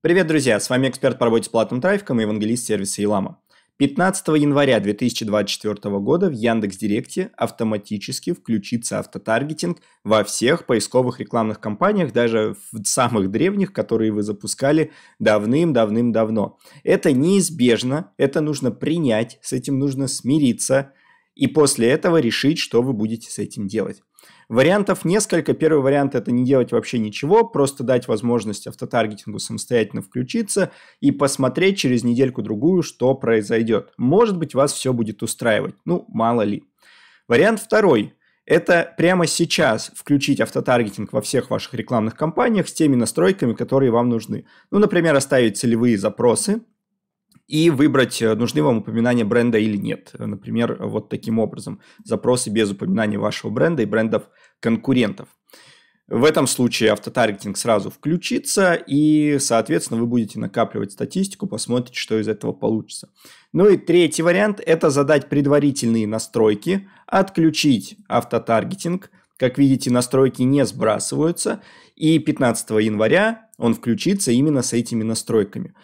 Привет, друзья! С вами эксперт по работе с платным трафиком и евангелист сервиса Елама. 15 января 2024 года в Яндекс.Директе автоматически включится автотаргетинг во всех поисковых рекламных кампаниях, даже в самых древних, которые вы запускали давным-давным-давно. Это неизбежно, это нужно принять, с этим нужно смириться и после этого решить, что вы будете с этим делать. Вариантов несколько. Первый вариант – это не делать вообще ничего, просто дать возможность автотаргетингу самостоятельно включиться и посмотреть через недельку-другую, что произойдет. Может быть, вас все будет устраивать. Ну, мало ли. Вариант второй это прямо сейчас включить автотаргетинг во всех ваших рекламных кампаниях с теми настройками, которые вам нужны. Ну, например, оставить целевые запросы, и выбрать, э, нужны вам упоминания бренда или нет. Например, вот таким образом. Запросы без упоминания вашего бренда и брендов конкурентов. В этом случае автотаргетинг сразу включится, и, соответственно, вы будете накапливать статистику, посмотрите, что из этого получится. Ну и третий вариант – это задать предварительные настройки, отключить автотаргетинг. Как видите, настройки не сбрасываются, и 15 января он включится именно с этими настройками.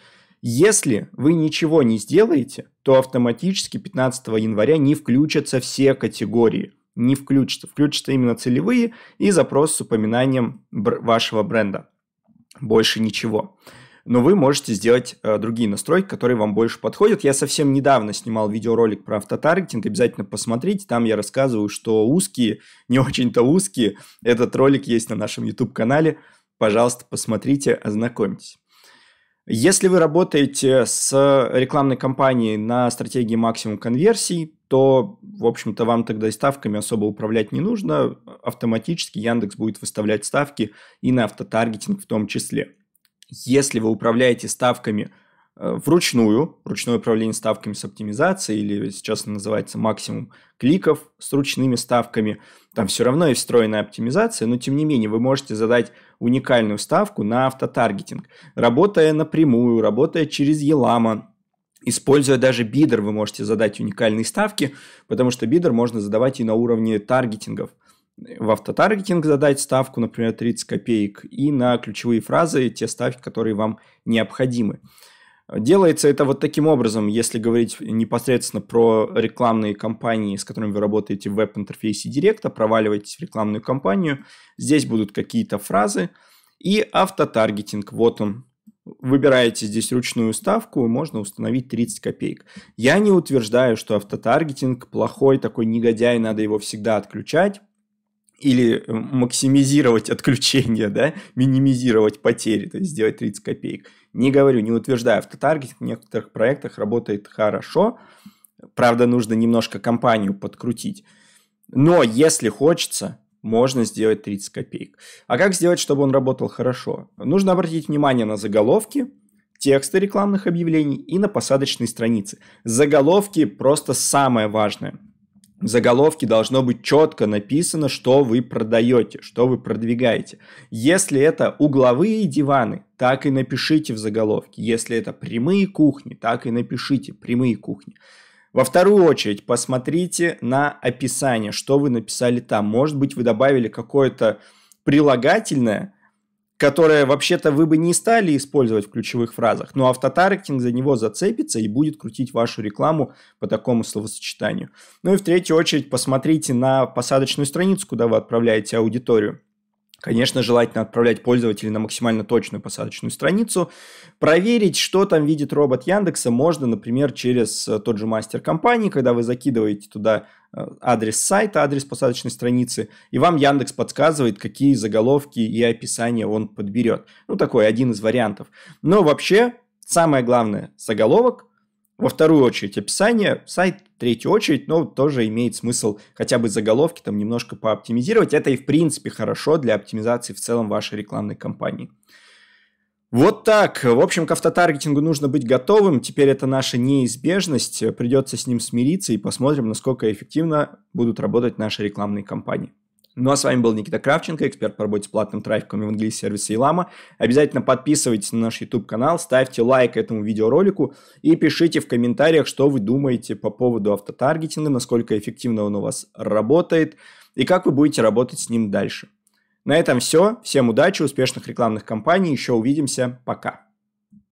Если вы ничего не сделаете, то автоматически 15 января не включатся все категории. Не включатся. Включатся именно целевые и запрос с упоминанием бр вашего бренда. Больше ничего. Но вы можете сделать э, другие настройки, которые вам больше подходят. Я совсем недавно снимал видеоролик про автотаргетинг, обязательно посмотрите. Там я рассказываю, что узкие, не очень-то узкие. Этот ролик есть на нашем YouTube-канале. Пожалуйста, посмотрите, ознакомьтесь. Если вы работаете с рекламной кампанией на стратегии максимум конверсий, то, в общем-то, вам тогда и ставками особо управлять не нужно. Автоматически Яндекс будет выставлять ставки и на автотаргетинг в том числе. Если вы управляете ставками – Э, вручную, ручное управление ставками с оптимизацией, или сейчас называется максимум кликов с ручными ставками, там все равно и встроенная оптимизация, но тем не менее вы можете задать уникальную ставку на автотаргетинг, работая напрямую, работая через Елама, Используя даже бидер, вы можете задать уникальные ставки, потому что бидер можно задавать и на уровне таргетингов. В автотаргетинг задать ставку, например, 30 копеек, и на ключевые фразы те ставки, которые вам необходимы. Делается это вот таким образом, если говорить непосредственно про рекламные кампании, с которыми вы работаете в веб-интерфейсе Директа, в рекламную кампанию, здесь будут какие-то фразы. И автотаргетинг, вот он. Выбираете здесь ручную ставку, можно установить 30 копеек. Я не утверждаю, что автотаргетинг плохой, такой негодяй, надо его всегда отключать или э, максимизировать отключение, да, минимизировать потери, то есть сделать 30 копеек. Не говорю, не утверждаю, автотаргетинг в некоторых проектах работает хорошо, правда, нужно немножко компанию подкрутить. Но если хочется, можно сделать 30 копеек. А как сделать, чтобы он работал хорошо? Нужно обратить внимание на заголовки, тексты рекламных объявлений и на посадочные страницы. Заголовки просто самое важное – в заголовке должно быть четко написано, что вы продаете, что вы продвигаете. Если это угловые диваны, так и напишите в заголовке. Если это прямые кухни, так и напишите прямые кухни. Во вторую очередь, посмотрите на описание, что вы написали там. Может быть, вы добавили какое-то прилагательное, которое вообще-то вы бы не стали использовать в ключевых фразах, но автотаргетинг за него зацепится и будет крутить вашу рекламу по такому словосочетанию. Ну и в третью очередь посмотрите на посадочную страницу, куда вы отправляете аудиторию. Конечно, желательно отправлять пользователя на максимально точную посадочную страницу. Проверить, что там видит робот Яндекса, можно, например, через э, тот же мастер компании, когда вы закидываете туда э, адрес сайта, адрес посадочной страницы, и вам Яндекс подсказывает, какие заголовки и описания он подберет. Ну, такой один из вариантов. Но вообще, самое главное, заголовок – во вторую очередь описание, сайт в третью очередь, но тоже имеет смысл хотя бы заголовки там немножко пооптимизировать. Это и в принципе хорошо для оптимизации в целом вашей рекламной кампании. Вот так. В общем, к автотаргетингу нужно быть готовым. Теперь это наша неизбежность. Придется с ним смириться и посмотрим, насколько эффективно будут работать наши рекламные кампании. Ну а с вами был Никита Кравченко, эксперт по работе с платным трафиком в евангелист-сервиса илама. Обязательно подписывайтесь на наш YouTube-канал, ставьте лайк этому видеоролику и пишите в комментариях, что вы думаете по поводу автотаргетинга, насколько эффективно он у вас работает и как вы будете работать с ним дальше. На этом все. Всем удачи, успешных рекламных кампаний. Еще увидимся. Пока.